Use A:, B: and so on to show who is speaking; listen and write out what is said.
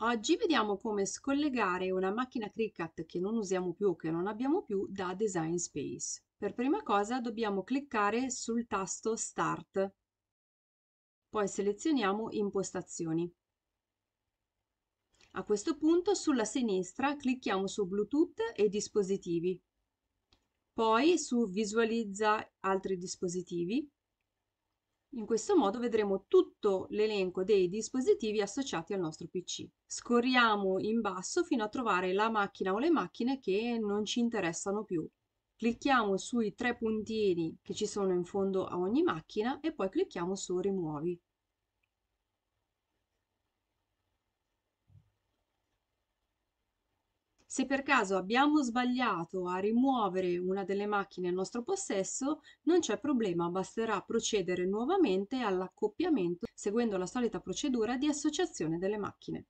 A: Oggi vediamo come scollegare una macchina Cricut che non usiamo più, o che non abbiamo più, da Design Space. Per prima cosa dobbiamo cliccare sul tasto Start, poi selezioniamo Impostazioni. A questo punto sulla sinistra clicchiamo su Bluetooth e dispositivi, poi su Visualizza altri dispositivi in questo modo vedremo tutto l'elenco dei dispositivi associati al nostro PC. Scorriamo in basso fino a trovare la macchina o le macchine che non ci interessano più. Clicchiamo sui tre puntini che ci sono in fondo a ogni macchina e poi clicchiamo su Rimuovi. Se per caso abbiamo sbagliato a rimuovere una delle macchine in nostro possesso, non c'è problema, basterà procedere nuovamente all'accoppiamento seguendo la solita procedura di associazione delle macchine.